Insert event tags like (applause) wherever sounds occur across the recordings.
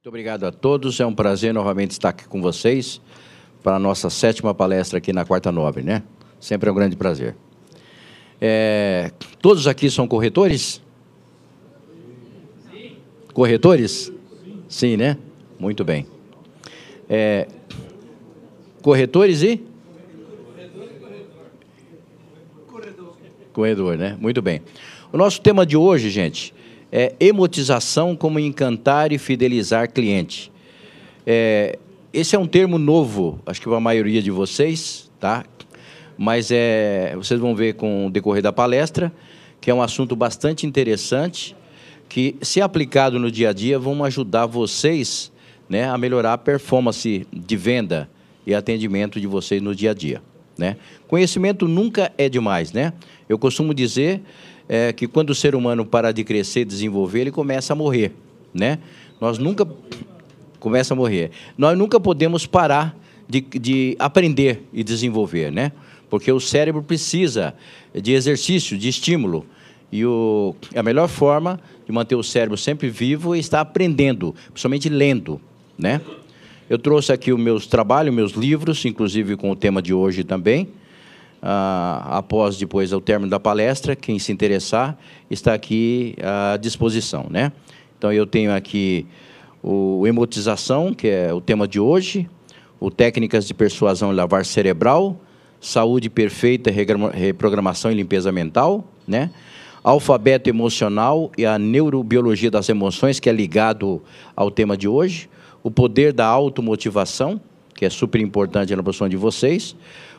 Muito obrigado a todos. É um prazer novamente estar aqui com vocês para a nossa sétima palestra aqui na Quarta Nobre, né? Sempre é um grande prazer. É, todos aqui são corretores? Sim. Corretores? Sim. né? Muito bem. É, corretores e? Corredor, né? Muito bem. O nosso tema de hoje, gente, é, emotização como encantar e fidelizar cliente. É, esse é um termo novo, acho que para a maioria de vocês, tá? Mas é, vocês vão ver com o decorrer da palestra, que é um assunto bastante interessante, que se aplicado no dia a dia vão ajudar vocês, né, a melhorar a performance de venda e atendimento de vocês no dia a dia, né? Conhecimento nunca é demais, né? Eu costumo dizer é que quando o ser humano para de crescer, desenvolver, ele começa a morrer, né? Nós nunca começa a morrer. Nós nunca podemos parar de, de aprender e desenvolver, né? Porque o cérebro precisa de exercício, de estímulo. E o, a melhor forma de manter o cérebro sempre vivo é estar aprendendo, principalmente lendo, né? Eu trouxe aqui os meus trabalhos, meus livros, inclusive com o tema de hoje também ah, após depois o término da palestra, quem se interessar está aqui à disposição, né? Então eu tenho aqui o emotização, que é o tema de hoje, o técnicas de persuasão e lavar cerebral, saúde perfeita, reprogramação e limpeza mental, né? Alfabeto emocional e a neurobiologia das emoções, que é ligado ao tema de hoje, o poder da automotivação, que é super importante na profissão de vocês,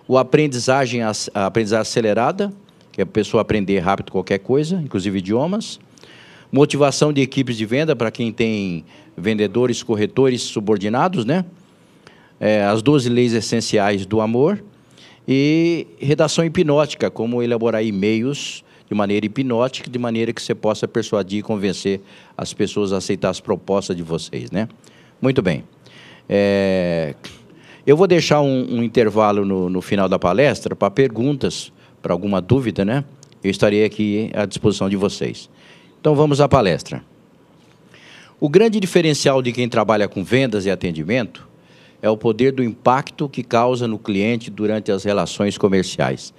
o aprendizagem, a aprendizagem acelerada, que é a pessoa aprender rápido qualquer coisa, inclusive idiomas. Motivação de equipes de venda para quem tem vendedores, corretores subordinados, né? É, as 12 leis essenciais do amor. E redação hipnótica, como elaborar e-mails de maneira hipnótica, de maneira que você possa persuadir e convencer as pessoas a aceitar as propostas de vocês, né? Muito bem. É... Eu vou deixar um, um intervalo no, no, final da palestra para perguntas, para alguma dúvida, né? Eu estarei aqui à disposição de vocês. Então vamos à palestra. O grande diferencial de quem trabalha com vendas e atendimento é o poder do impacto que causa no cliente durante as relações comerciais.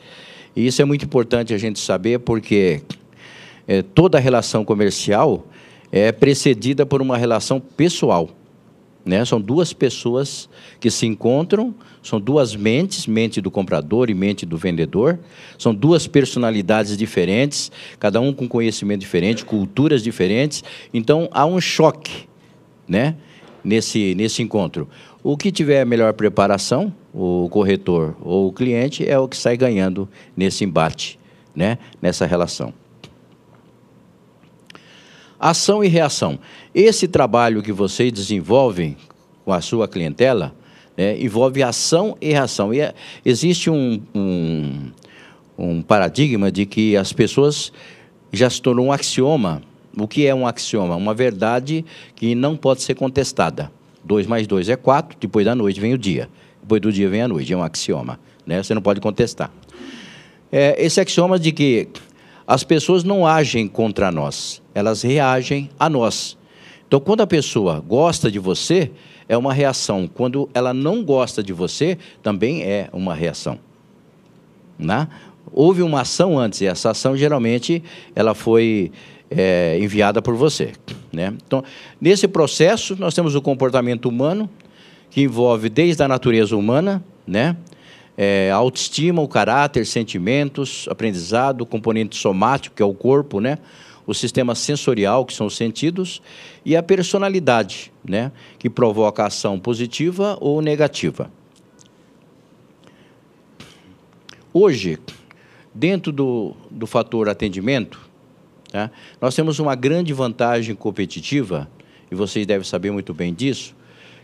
E isso é muito importante a gente saber porque é, toda relação comercial é precedida por uma relação pessoal. Né? São duas pessoas que se encontram, são duas mentes, mente do comprador e mente do vendedor. São duas personalidades diferentes, cada um com conhecimento diferente, culturas diferentes. Então há um choque, né? Nesse nesse encontro. O que tiver melhor preparação, o corretor ou o cliente é o que sai ganhando nesse embate, né? Nessa relação. Ação e reação. Esse trabalho que vocês desenvolvem com a sua clientela né, envolve ação e reação. E é, existe um, um, um paradigma de que as pessoas já se tornou um axioma. O que é um axioma? Uma verdade que não pode ser contestada. dois mais dois é quatro depois da noite vem o dia. Depois do dia vem a noite, é um axioma. Né? Você não pode contestar. É, esse axioma de que as pessoas não agem contra nós, elas reagem a nós. Então, quando a pessoa gosta de você, é uma reação. Quando ela não gosta de você, também é uma reação. Né? Houve uma ação antes, e essa ação geralmente ela foi é, enviada por você. Né? Então, nesse processo, nós temos o comportamento humano, que envolve desde a natureza humana, né? é, a autoestima, o caráter, sentimentos, aprendizado, o componente somático, que é o corpo, né? o sistema sensorial, que são os sentidos, e a personalidade, né? que provoca ação positiva ou negativa. Hoje, dentro do, do fator atendimento, tá? nós temos uma grande vantagem competitiva, e vocês devem saber muito bem disso,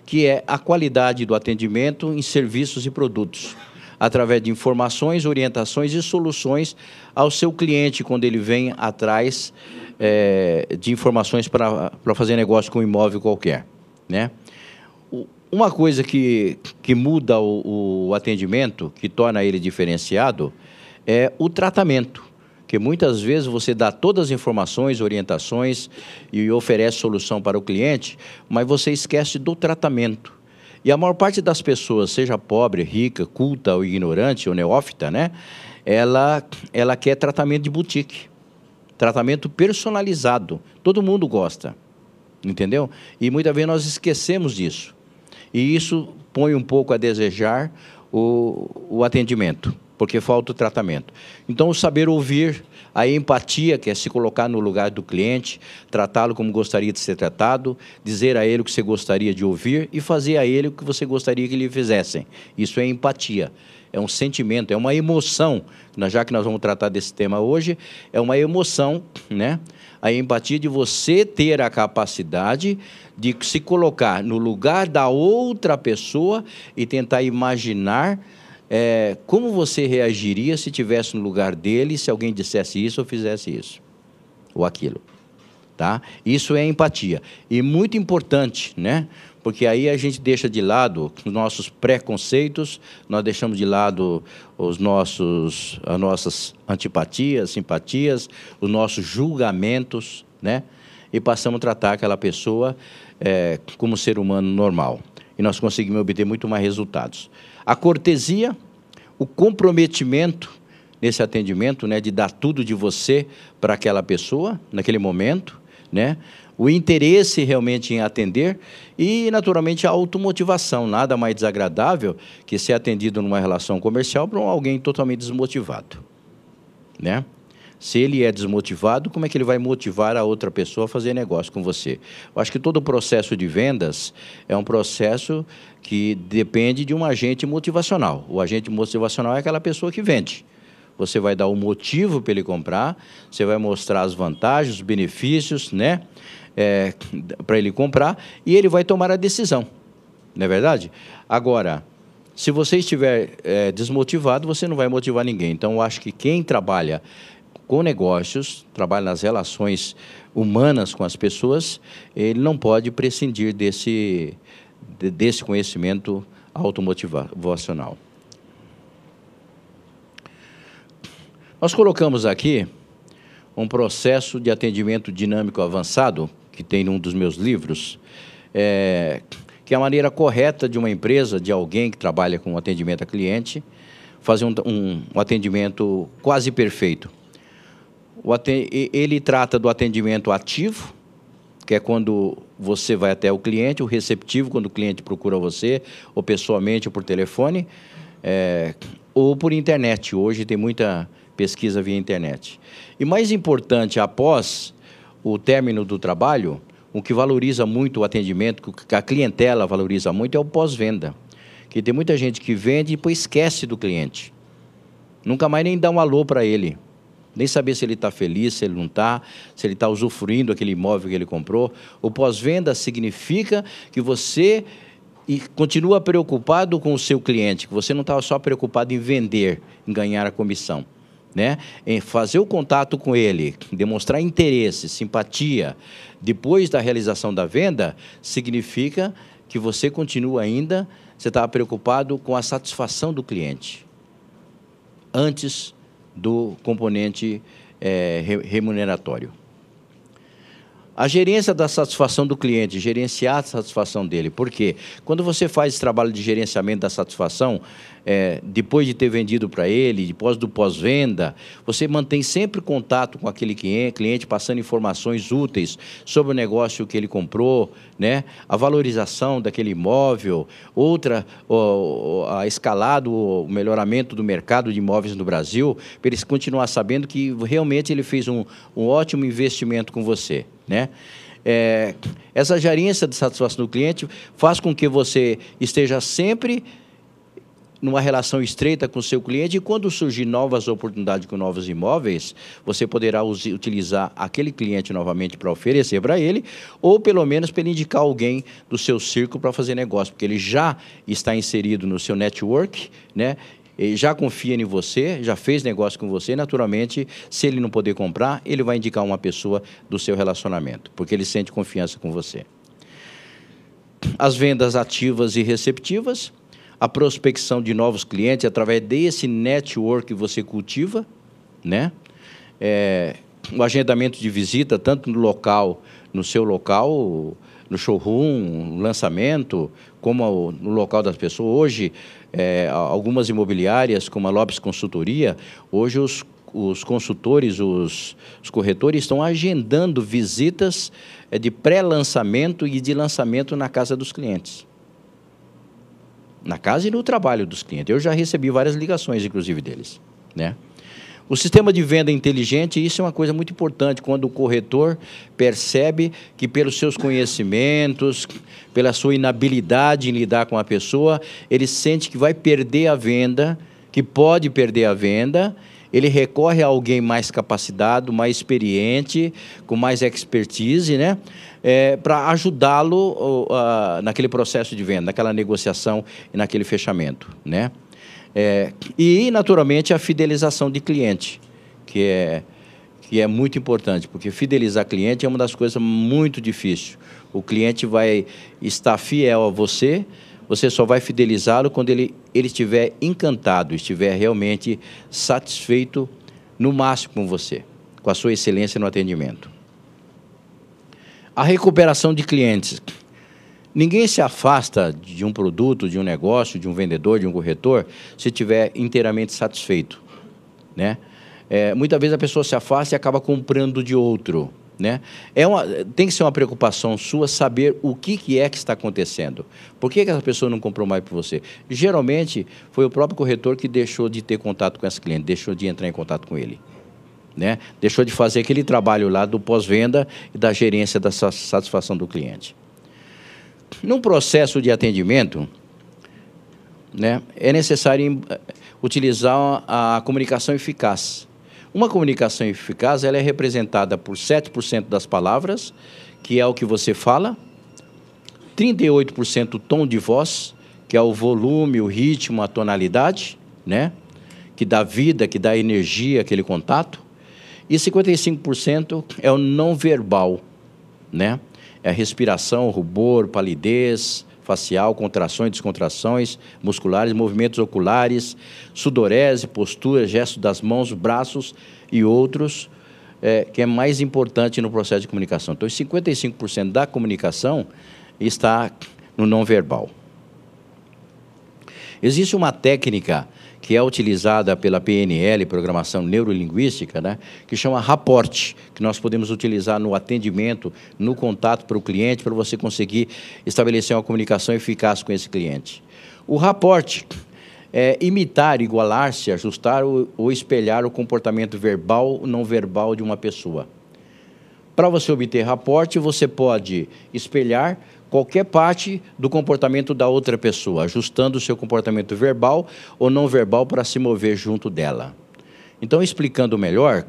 que é a qualidade do atendimento em serviços e produtos através de informações, orientações e soluções ao seu cliente quando ele vem atrás é, de informações para fazer negócio com um imóvel qualquer. Né? Uma coisa que, que muda o, o atendimento, que torna ele diferenciado, é o tratamento porque muitas vezes você dá todas as informações, orientações e oferece solução para o cliente, mas você esquece do tratamento. E a maior parte das pessoas, seja pobre, rica, culta ou ignorante ou neófita, né? Ela, ela quer tratamento de boutique, tratamento personalizado. Todo mundo gosta, entendeu? E muitas vezes nós esquecemos disso. E isso põe um pouco a desejar o, o atendimento porque falta o tratamento. Então, o saber ouvir, a empatia, que é se colocar no lugar do cliente, tratá-lo como gostaria de ser tratado, dizer a ele o que você gostaria de ouvir e fazer a ele o que você gostaria que lhe fizessem. Isso é empatia. É um sentimento, é uma emoção, já que nós vamos tratar desse tema hoje, é uma emoção, né? A empatia de você ter a capacidade de se colocar no lugar da outra pessoa e tentar imaginar é, como você reagiria se tivesse no lugar dele, se alguém dissesse isso ou fizesse isso ou aquilo, tá? Isso é empatia e muito importante, né? Porque aí a gente deixa de lado os nossos preconceitos, nós deixamos de lado os nossos, as nossas antipatias, simpatias, os nossos julgamentos, né? E passamos a tratar aquela pessoa é, como ser humano normal. E nós conseguimos obter muito mais resultados. A cortesia, o comprometimento nesse atendimento, né, de dar tudo de você para aquela pessoa naquele momento, né? O interesse realmente em atender e, naturalmente, a automotivação. Nada mais desagradável que ser atendido numa relação comercial por alguém totalmente desmotivado, né? Se ele é desmotivado, como é que ele vai motivar a outra pessoa a fazer negócio com você? Eu acho que todo o processo de vendas é um processo que depende de um agente motivacional. O agente motivacional é aquela pessoa que vende. Você vai dar o um motivo para ele comprar, você vai mostrar as vantagens, os benefícios, né? É, para ele comprar e ele vai tomar a decisão. Não é verdade? Agora, se você estiver é, desmotivado, você não vai motivar ninguém. Então, eu acho que quem trabalha com negócios, trabalha nas relações humanas com as pessoas, ele não pode prescindir desse, desse conhecimento automotivacional. Nós colocamos aqui um processo de atendimento dinâmico avançado, que tem num dos meus livros, é, que é a maneira correta de uma empresa, de alguém que trabalha com atendimento a cliente, fazer um, um, um atendimento quase perfeito. ele trata do atendimento ativo, que é quando você vai até o cliente, o receptivo, quando o cliente procura você, ou pessoalmente ou por telefone, é, ou por internet. Hoje tem muita pesquisa via internet. E mais importante, após o término do trabalho, o que valoriza muito o atendimento, que a clientela valoriza muito, é o pós-venda. Que tem muita gente que vende e depois esquece do cliente. Nunca mais nem dá um alô para ele nem saber se ele está feliz, se ele não está, se ele está usufruindo aquele imóvel que ele comprou. O pós-venda significa que você e continua preocupado com o seu cliente, que você não está só preocupado em vender, em ganhar a comissão. Né? Em fazer o contato com ele, demonstrar interesse, simpatia, depois da realização da venda, significa que você continua ainda, você está preocupado com a satisfação do cliente. Antes do componente é, remuneratório. A gerência da satisfação do cliente, gerenciar a satisfação dele. Por quê? Quando você faz esse trabalho de gerenciamento da satisfação, é, depois de ter vendido para ele, depois do pós-venda, você mantém sempre contato com aquele cliente, passando informações úteis sobre o negócio que ele comprou, né? a valorização daquele imóvel, outra, a escalada, o melhoramento do mercado de imóveis no Brasil, para ele continuar sabendo que realmente ele fez um, um ótimo investimento com você né? É, essa gerência de satisfação do cliente faz com que você esteja sempre numa relação estreita com o seu cliente e quando surgir novas oportunidades com novos imóveis, você poderá utilizar aquele cliente novamente para oferecer para ele ou pelo menos para indicar alguém do seu círculo para fazer negócio, porque ele já está inserido no seu network, né? já confia em você, já fez negócio com você, naturalmente, se ele não poder comprar, ele vai indicar uma pessoa do seu relacionamento, porque ele sente confiança com você. As vendas ativas e receptivas, a prospecção de novos clientes através desse network que você cultiva, né? É, o agendamento de visita, tanto no local, no seu local, no showroom, no lançamento, como no local das pessoas. Hoje, é, algumas imobiliárias, como a Lopes Consultoria, hoje os, os consultores, os, os corretores estão agendando visitas é, de pré-lançamento e de lançamento na casa dos clientes. Na casa e no trabalho dos clientes. Eu já recebi várias ligações, inclusive, deles. Né? O sistema de venda inteligente, isso é uma coisa muito importante quando o corretor percebe que pelos seus conhecimentos, pela sua inabilidade em lidar com a pessoa, ele sente que vai perder a venda, que pode perder a venda, ele recorre a alguém mais capacitado, mais experiente, com mais expertise, né? É, para ajudá-lo uh, naquele processo de venda, naquela negociação e naquele fechamento, né? É, e, naturalmente, a fidelização de cliente, que é, que é muito importante, porque fidelizar cliente é uma das coisas muito difíceis. O cliente vai estar fiel a você, você só vai fidelizá-lo quando ele, ele estiver encantado, estiver realmente satisfeito no máximo com você, com a sua excelência no atendimento. A recuperação de clientes Ninguém se afasta de um produto, de um negócio, de um vendedor, de um corretor, se estiver inteiramente satisfeito. Né? É, muitas vezes a pessoa se afasta e acaba comprando de outro. Né? É uma, tem que ser uma preocupação sua saber o que, que é que está acontecendo. Por que, que essa pessoa não comprou mais para você? Geralmente foi o próprio corretor que deixou de ter contato com esse cliente, deixou de entrar em contato com ele. Né? Deixou de fazer aquele trabalho lá do pós-venda e da gerência da satisfação do cliente. Num processo de atendimento, né, é necessário eh, utilizar a comunicação eficaz. Uma comunicação eficaz ela é representada por 7% das palavras, que é o que você fala, 38% do tom de voz, que é o volume, o ritmo, a tonalidade, né? que dá vida, que dá energia aquele contato, e 55% é o não verbal, né? é, respiração, rubor, palidez facial, contrações, descontrações musculares, movimentos oculares, sudorese, postura, gesto das mãos, braços e outros, é, que é mais importante no processo de comunicação. Então, 55% da comunicação está no não verbal. Existe uma técnica que é utilizada pela PNL, Programação Neurolinguística, né, que chama raporte, que nós podemos utilizar no atendimento, no contato para o cliente, para você conseguir estabelecer uma comunicação eficaz com esse cliente. O raporte é imitar, igualar-se, ajustar ou, ou espelhar o comportamento verbal ou não verbal de uma pessoa. Para você obter raporte, você pode espelhar, qualquer parte do comportamento da outra pessoa, ajustando o seu comportamento verbal ou não verbal para se mover junto dela. Então, explicando melhor,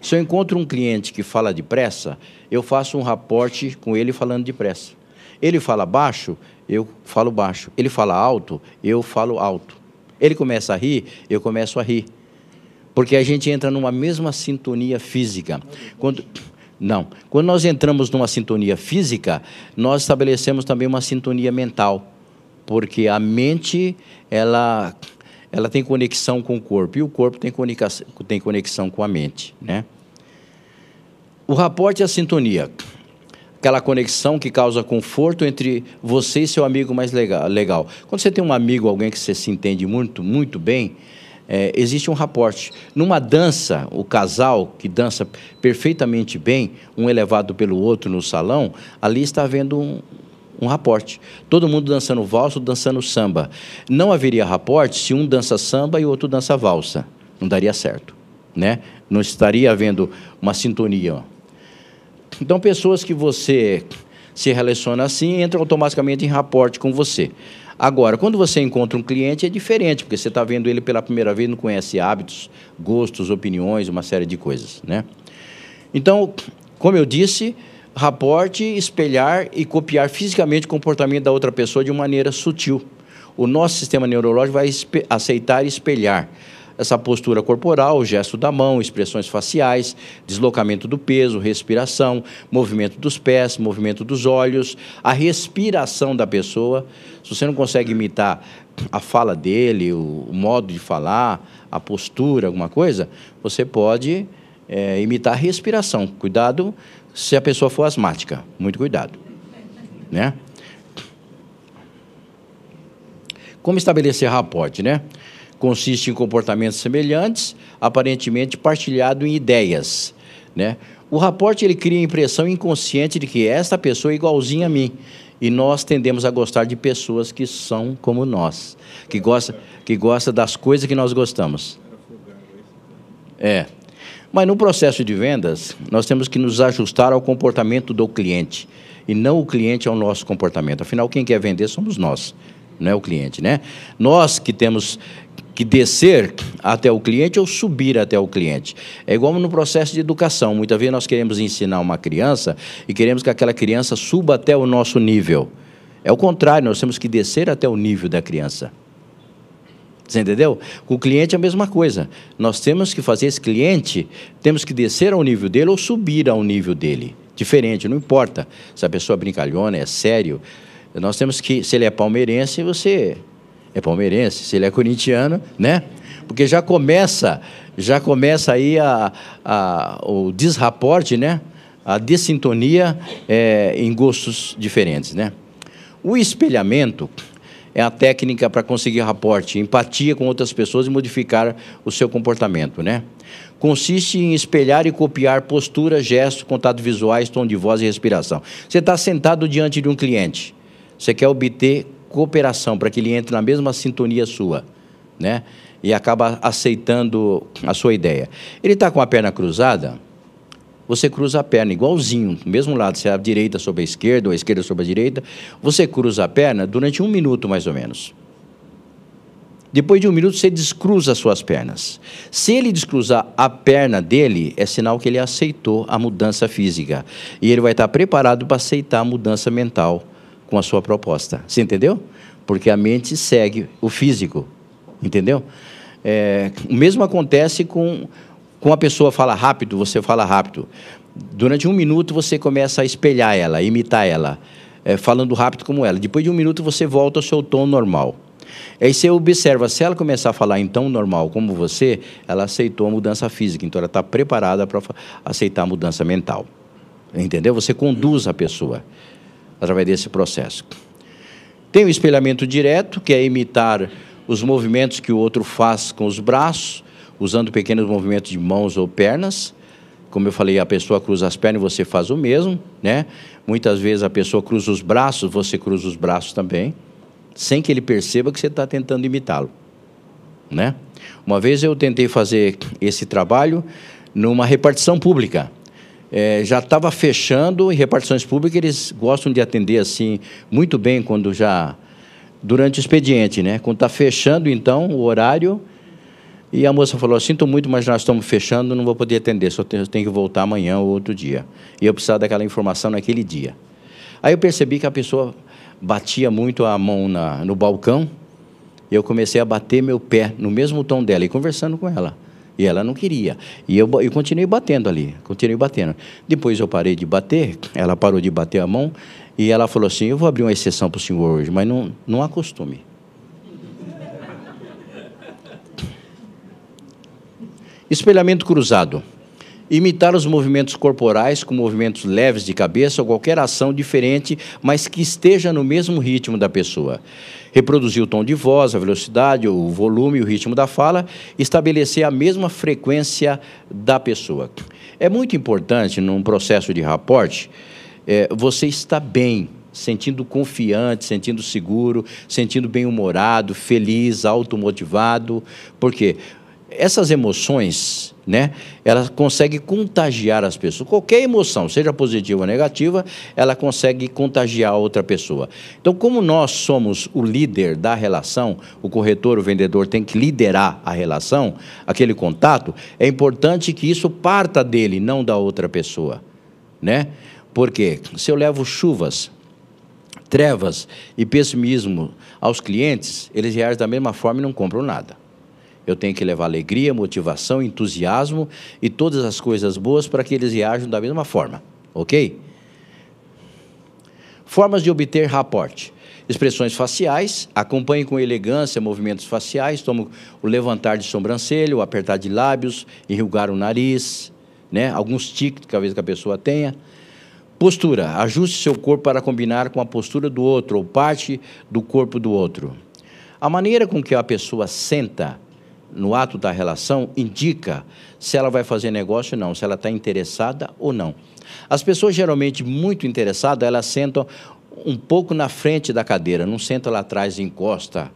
se eu encontro um cliente que fala depressa, eu faço um raporte com ele falando depressa. Ele fala baixo, eu falo baixo. Ele fala alto, eu falo alto. Ele começa a rir, eu começo a rir. Porque a gente entra numa mesma sintonia física. Quando não. Quando nós entramos numa sintonia física, nós estabelecemos também uma sintonia mental, porque a mente ela ela tem conexão com o corpo e o corpo tem conexão, tem conexão com a mente, né? O raporte é a sintonia, aquela conexão que causa conforto entre você e seu amigo mais legal. Quando você tem um amigo, alguém que você se entende muito, muito bem, é, existe um raporte. Numa dança, o casal que dança perfeitamente bem, um elevado pelo outro no salão, ali está havendo um, um raporte. Todo mundo dançando valsa ou dançando samba. Não haveria raporte se um dança samba e outro dança valsa. Não daria certo, né? Não estaria havendo uma sintonia. Então, pessoas que você se relaciona assim entram automaticamente em raporte com você. Agora, quando você encontra um cliente, é diferente, porque você está vendo ele pela primeira vez, não conhece hábitos, gostos, opiniões, uma série de coisas, né? Então, como eu disse, raporte, espelhar e copiar fisicamente o comportamento da outra pessoa de uma maneira sutil. O nosso sistema neurológico vai aceitar espelhar essa postura corporal, o gesto da mão, expressões faciais, deslocamento do peso, respiração, movimento dos pés, movimento dos olhos, a respiração da pessoa. Se você não consegue imitar a fala dele, o, modo de falar, a postura, alguma coisa, você pode é, imitar a respiração. Cuidado se a pessoa for asmática, muito cuidado, né? Como estabelecer raporte, né? consiste em comportamentos semelhantes, aparentemente partilhado em ideias, né? O raporte ele cria a impressão inconsciente de que esta pessoa é igualzinha a mim. E nós tendemos a gostar de pessoas que são como nós, que gosta, que gosta das coisas que nós gostamos. É. Mas no processo de vendas, nós temos que nos ajustar ao comportamento do cliente e não o cliente ao nosso comportamento. Afinal, quem quer vender somos nós, não é o cliente, né? Nós que temos que descer até o cliente ou subir até o cliente. É igual no processo de educação. Muitas vezes nós queremos ensinar uma criança e queremos que aquela criança suba até o nosso nível. É o contrário, nós temos que descer até o nível da criança. Você entendeu? Com o cliente é a mesma coisa. Nós temos que fazer esse cliente, temos que descer ao nível dele ou subir ao nível dele. Diferente, não importa se a pessoa é brincalhona, é sério. Nós temos que, se ele é palmeirense, você é palmeirense, se ele é corintiano, né? Porque já começa, já começa aí a, a o desraporte, né? A dessintonia é, em gostos diferentes, né? O espelhamento é a técnica para conseguir raporte, empatia com outras pessoas e modificar o seu comportamento, né? Consiste em espelhar e copiar postura, gestos, contato visuais, tom de voz e respiração. Você está sentado diante de um cliente, você quer obter cooperação para que ele entre na mesma sintonia sua, né? E acaba aceitando a sua ideia. Ele está com a perna cruzada, você cruza a perna igualzinho, mesmo lado, se é a direita sobre a esquerda ou a esquerda sobre a direita, você cruza a perna durante um minuto mais ou menos. Depois de um minuto, você descruza as suas pernas. Se ele descruzar a perna dele, é sinal que ele aceitou a mudança física. E ele vai estar preparado para aceitar a mudança mental com a sua proposta. Você entendeu? Porque a mente segue o físico. Entendeu? É, o mesmo acontece com, com a pessoa fala rápido, você fala rápido. Durante um minuto você começa a espelhar ela, imitar ela, é, falando rápido como ela. Depois de um minuto você volta ao seu tom normal. Aí você observa, se ela começar a falar em tom normal como você, ela aceitou a mudança física, então ela está preparada para aceitar a mudança mental. Entendeu? Você conduz a pessoa através desse processo. Tem o espelhamento direto, que é imitar os movimentos que o outro faz com os braços, usando pequenos movimentos de mãos ou pernas. Como eu falei, a pessoa cruza as pernas e você faz o mesmo, né? Muitas vezes a pessoa cruza os braços, você cruza os braços também, sem que ele perceba que você está tentando imitá-lo, né? Uma vez eu tentei fazer esse trabalho numa repartição pública é, já estava fechando em repartições públicas eles gostam de atender assim muito bem quando já durante o expediente, né? Quando está fechando então o horário e a moça falou: sinto muito, mas nós estamos fechando, não vou poder atender, só tenho, tenho que voltar amanhã ou outro dia. E eu precisava daquela informação naquele dia. Aí eu percebi que a pessoa batia muito a mão na, no balcão. E eu comecei a bater meu pé no mesmo tom dela e conversando com ela. E ela não queria. E eu, eu continuei batendo ali, continuei batendo. Depois eu parei de bater, ela parou de bater a mão e ela falou assim: Eu vou abrir uma exceção para o senhor hoje, mas não, não há costume. (laughs) Espelhamento cruzado. Imitar os movimentos corporais com movimentos leves de cabeça ou qualquer ação diferente, mas que esteja no mesmo ritmo da pessoa. Reproduzir o tom de voz, a velocidade, o volume o ritmo da fala, estabelecer a mesma frequência da pessoa. É muito importante, num processo de raporte, é, você está bem, sentindo confiante, sentindo seguro, sentindo bem-humorado, feliz, automotivado. Por quê? Porque essas emoções, né, ela consegue contagiar as pessoas. Qualquer emoção, seja positiva ou negativa, ela consegue contagiar a outra pessoa. Então, como nós somos o líder da relação, o corretor, o vendedor tem que liderar a relação, aquele contato, é importante que isso parta dele, não da outra pessoa, né? Porque se eu levo chuvas, trevas e pessimismo aos clientes, eles reagem da mesma forma e não compram nada. Eu tenho que levar alegria, motivação, entusiasmo e todas as coisas boas para que eles reajam da mesma forma, ok? Formas de obter raporte. Expressões faciais, acompanhe com elegância movimentos faciais, como o levantar de sobrancelho, o apertar de lábios, enrugar o nariz, né? alguns tiques que talvez que a pessoa tenha. Postura, ajuste seu corpo para combinar com a postura do outro ou parte do corpo do outro. A maneira com que a pessoa senta no ato da relação indica se ela vai fazer negócio ou não, se ela está interessada ou não. As pessoas geralmente muito interessadas, elas sentam um pouco na frente da cadeira, não senta lá atrás e encosta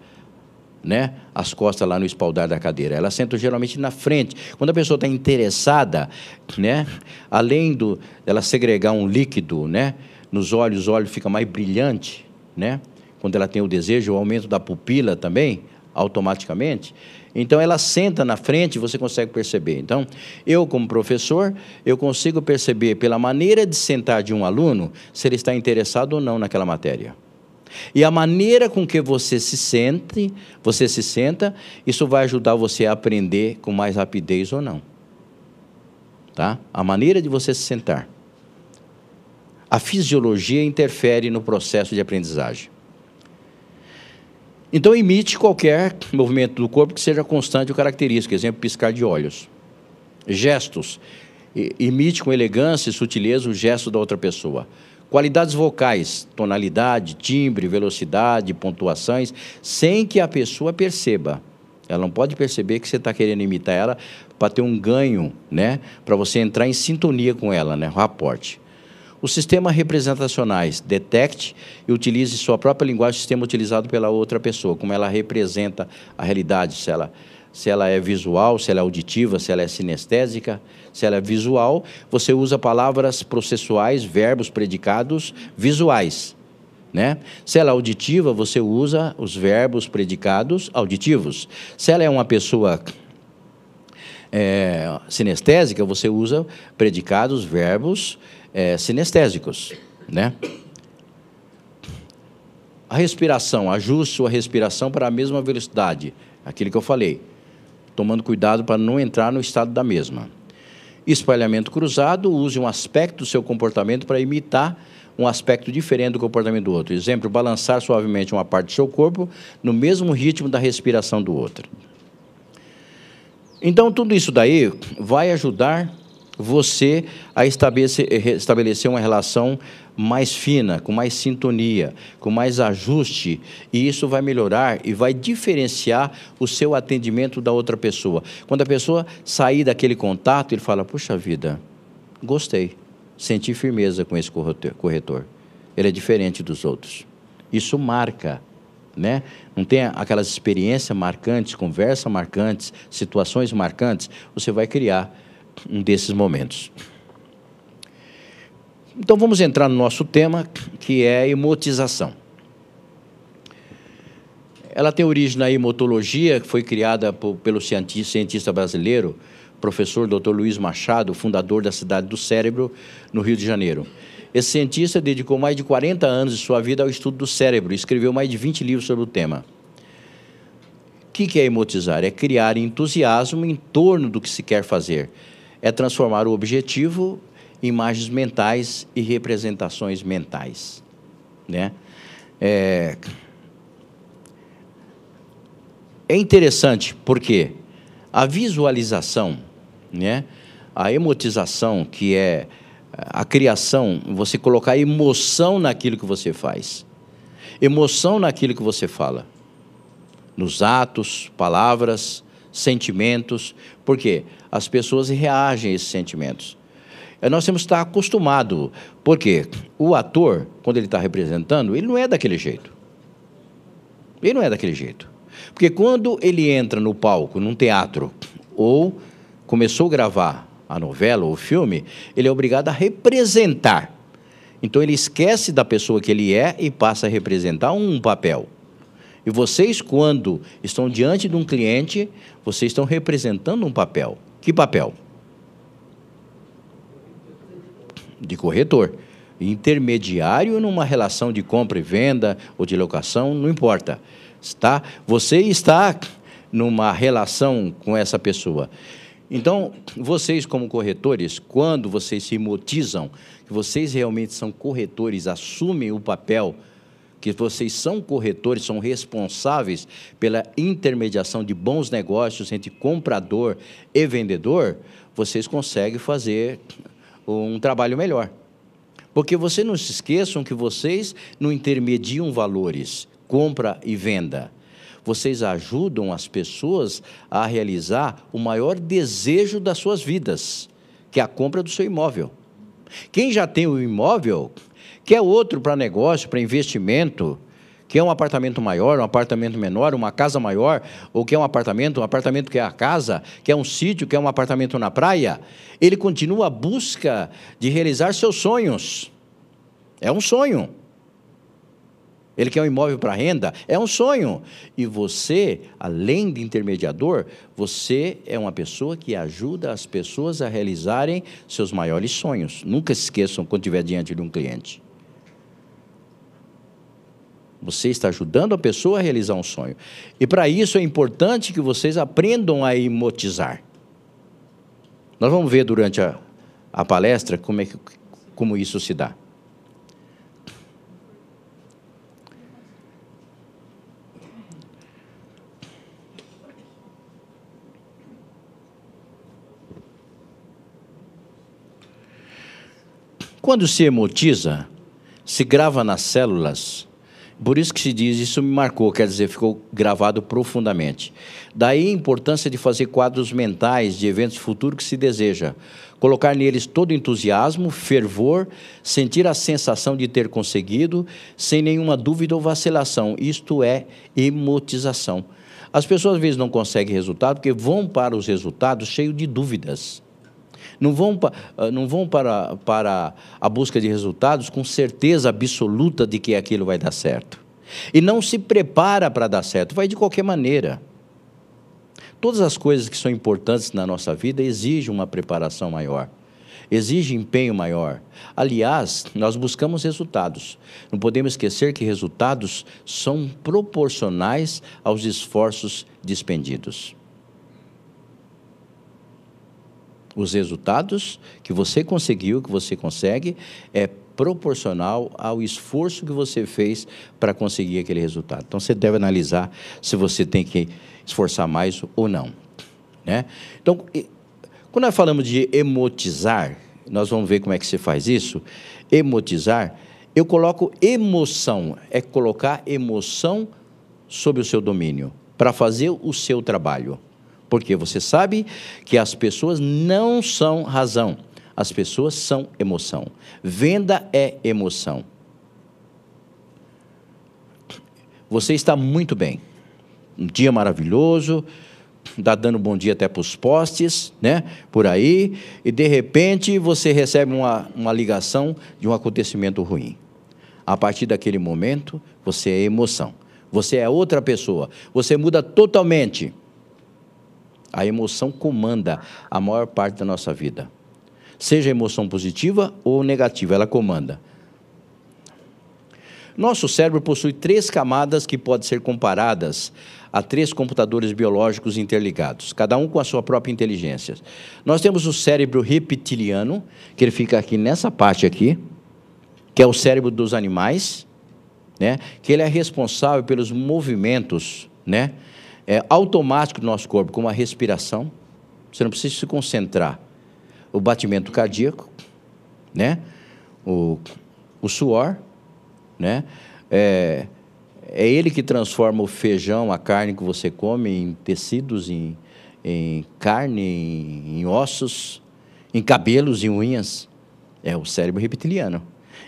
né, as costas lá no espaldar da cadeira. Elas sentam geralmente na frente. Quando a pessoa está interessada, né, além do ela segregar um líquido né, nos olhos, os olhos fica mais brilhante né, quando ela tem o desejo, o aumento da pupila também, automaticamente então ela senta na frente, você consegue perceber. Então, eu como professor, eu consigo perceber pela maneira de sentar de um aluno se ele está interessado ou não naquela matéria. E a maneira com que você se sente, você se senta, isso vai ajudar você a aprender com mais rapidez ou não. Tá? A maneira de você se sentar. A fisiologia interfere no processo de aprendizagem. Então, imite qualquer movimento do corpo que seja constante ou característico, exemplo, piscar de olhos. Gestos. Imite com elegância e sutileza o gesto da outra pessoa. Qualidades vocais, tonalidade, timbre, velocidade, pontuações, sem que a pessoa perceba. Ela não pode perceber que você está querendo imitar ela para ter um ganho, né? Para você entrar em sintonia com ela, né? aporte. O sistema representacionais detecte e utilize sua própria linguagem, sistema utilizado pela outra pessoa, como ela representa a realidade, se ela se ela é visual, se ela é auditiva, se ela é sinestésica, se ela é visual, você usa palavras processuais, verbos, predicados visuais. Né? Se ela é auditiva, você usa os verbos predicados auditivos. Se ela é uma pessoa é, sinestésica, você usa predicados, verbos é, sinestésicos, né? A respiração, ajuste sua respiração para a mesma velocidade, aquilo que eu falei, tomando cuidado para não entrar no estado da mesma. Espalhamento cruzado, use um aspecto do seu comportamento para imitar um aspecto diferente do comportamento do outro. Exemplo, balançar suavemente uma parte do seu corpo no mesmo ritmo da respiração do outro. Então, tudo isso daí vai ajudar você a estabelecer, eh, estabelecer uma relação mais fina, com mais sintonia, com mais ajuste, e isso vai melhorar e vai diferenciar o seu atendimento da outra pessoa. Quando a pessoa sair daquele contato, ele fala: Puxa vida, gostei, senti firmeza com esse corretor, ele é diferente dos outros. Isso marca. Né? Não tem aquelas experiências marcantes, conversas marcantes, situações marcantes, você vai criar um desses momentos. Então vamos entrar no nosso tema, que é emotização. Ela tem origem na emotologia que foi criada por, pelo cientista brasileiro, professor Dr. Luiz Machado, fundador da Cidade do Cérebro, no Rio de Janeiro. Esse cientista dedicou mais de 40 anos de sua vida ao estudo do cérebro e escreveu mais de 20 livros sobre o tema. O que é emotizar? É criar entusiasmo em torno do que se quer fazer, é transformar o objetivo em imagens mentais e representações mentais. Né? É, é interessante porque a visualização, né? a emotização, que é a criação, você colocar emoção naquilo que você faz, emoção naquilo que você fala, nos atos, palavras, sentimentos, por quê? As pessoas reagem a esses sentimentos. É, nós temos que estar acostumado, porque o ator, quando ele está representando, ele não é daquele jeito. Ele não é daquele jeito. Porque quando ele entra no palco, num teatro, ou começou a gravar a novela ou o filme, ele é obrigado a representar. Então ele esquece da pessoa que ele é e passa a representar um papel. E vocês, quando estão diante de um cliente, vocês estão representando um papel. Que papel? De corretor. Intermediário numa relação de compra e venda ou de locação, não importa. está? Você está numa relação com essa pessoa. Então, vocês, como corretores, quando vocês se motizam, que vocês realmente são corretores, assumem o papel que vocês são corretores, são responsáveis pela intermediação de bons negócios entre comprador e vendedor, vocês conseguem fazer um trabalho melhor. Porque vocês não se esqueçam que vocês não intermediam valores, compra e venda. Vocês ajudam as pessoas a realizar o maior desejo das suas vidas, que é a compra do seu imóvel. Quem já tem o imóvel quer é outro para negócio, para investimento, quer é um apartamento maior, um apartamento menor, uma casa maior, ou quer é um apartamento, um apartamento que é a casa, quer um sítio, quer um apartamento na praia, ele continua a busca de realizar seus sonhos. É um sonho. Ele quer um imóvel para renda, é um sonho. E você, além de intermediador, você é uma pessoa que ajuda as pessoas a realizarem seus maiores sonhos. Nunca se esqueçam quando estiver diante de um cliente. Você está ajudando a pessoa a realizar um sonho. E para isso é importante que vocês aprendam a emotizar. Nós vamos ver durante a, a palestra como, é que, como isso se dá. Quando se emotiza, se grava nas células por isso que se diz, isso me marcou, quer dizer, ficou gravado profundamente. Daí a importância de fazer quadros mentais de eventos futuros que se deseja, colocar neles todo entusiasmo, fervor, sentir a sensação de ter conseguido, sem nenhuma dúvida ou vacilação. Isto é emotização. As pessoas às vezes não conseguem resultado porque vão para os resultados cheios de dúvidas. Não vão, ah, não vão para, para a busca de resultados com certeza absoluta de que aquilo vai dar certo. E não se prepara para dar certo, vai de qualquer maneira. Todas as coisas que são importantes na nossa vida exigem uma preparação maior exige empenho maior. Aliás, nós buscamos resultados. Não podemos esquecer que resultados são proporcionais aos esforços dispendidos. os resultados que você conseguiu, que você consegue, é proporcional ao esforço que você fez para conseguir aquele resultado. Então você deve analisar se você tem que esforçar mais ou não, né? Então, quando nós falamos de emotizar, nós vamos ver como é que se faz isso. Emotizar, eu coloco emoção, é colocar emoção sob o seu domínio para fazer o seu trabalho. Porque você sabe que as pessoas não são razão, as pessoas são emoção. Venda é emoção. Você está muito bem. Um dia maravilhoso, está dando bom dia até para os postes, né? Por aí, e de repente você recebe uma, uma ligação de um acontecimento ruim. A partir daquele momento, você é emoção. Você é outra pessoa. Você muda totalmente. A emoção comanda a maior parte da nossa vida. Seja emoção positiva ou negativa, ela comanda. Nosso cérebro possui três camadas que podem ser comparadas a três computadores biológicos interligados, cada um com a sua própria inteligência. Nós temos o cérebro reptiliano, que ele fica aqui nessa parte aqui, que é o cérebro dos animais, né? Que ele é responsável pelos movimentos, né? é, automático do nosso corpo, como a respiração. Você não precisa se concentrar. O batimento cardíaco, né? O, o suor, né? É, é ele que transforma o feijão, a carne que você come, em tecidos, em, em carne, em, em ossos, em cabelos, em unhas. É o cérebro reptiliano.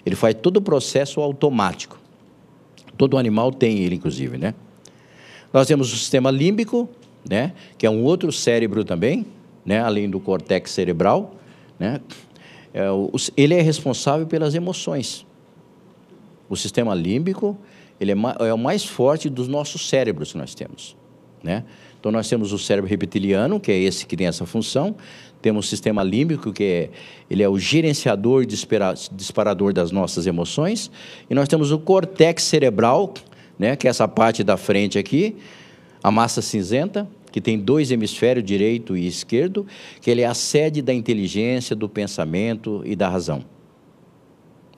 Ele faz todo o processo automático. Todo animal tem ele, inclusive, né? Nós temos o sistema límbico, né, que é um outro cérebro também, né, além do cortex cerebral, né, é, o, ele é responsável pelas emoções. O sistema límbico ele é, é, o mais forte dos nossos cérebros que nós temos. Né? Então, nós temos o cérebro reptiliano, que é esse que tem essa função. Temos o sistema límbico, que é, ele é o gerenciador e disparador das nossas emoções. E nós temos o cortex cerebral, né, que é essa parte da frente aqui, a massa cinzenta, que tem dois hemisférios, direito e esquerdo, que ele é a sede da inteligência, do pensamento e da razão.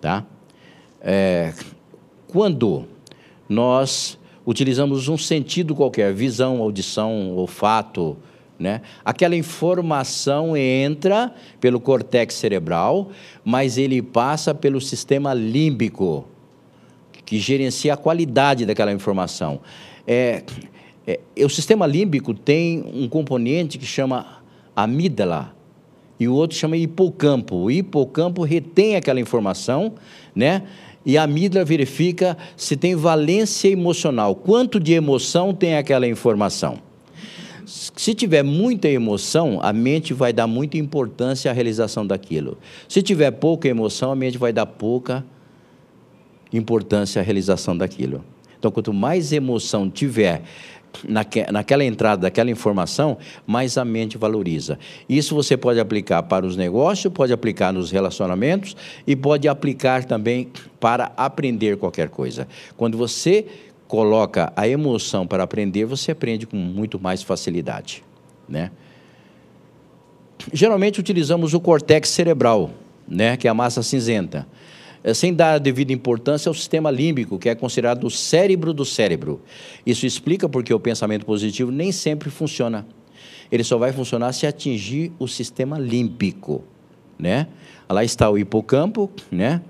Tá? É, quando nós utilizamos um sentido qualquer, visão, audição, olfato, né? Aquela informação entra pelo cortex cerebral, mas ele passa pelo sistema límbico, que gerencia a qualidade daquela informação. É, é, o sistema límbico tem um componente que chama amígdala e o outro chama hipocampo. O hipocampo retém aquela informação, né? E a amígdala verifica se tem valência emocional, quanto de emoção tem aquela informação. Se tiver muita emoção, a mente vai dar muita importância à realização daquilo. Se tiver pouca emoção, a mente vai dar pouca importância importância a realização daquilo. Então, quanto mais emoção tiver naque, naquela entrada daquela informação, mais a mente valoriza. Isso você pode aplicar para os negócios, pode aplicar nos relacionamentos e pode aplicar também para aprender qualquer coisa. Quando você coloca a emoção para aprender, você aprende com muito mais facilidade, né? Geralmente utilizamos o cortex cerebral, né, que é a massa cinzenta. Eh, sem dar a devida importância ao sistema límbico, que é considerado o cérebro do cérebro. Isso explica porque o pensamento positivo nem sempre funciona. Ele só vai funcionar se atingir o sistema límbico, né? Lá está o hipocampo, né?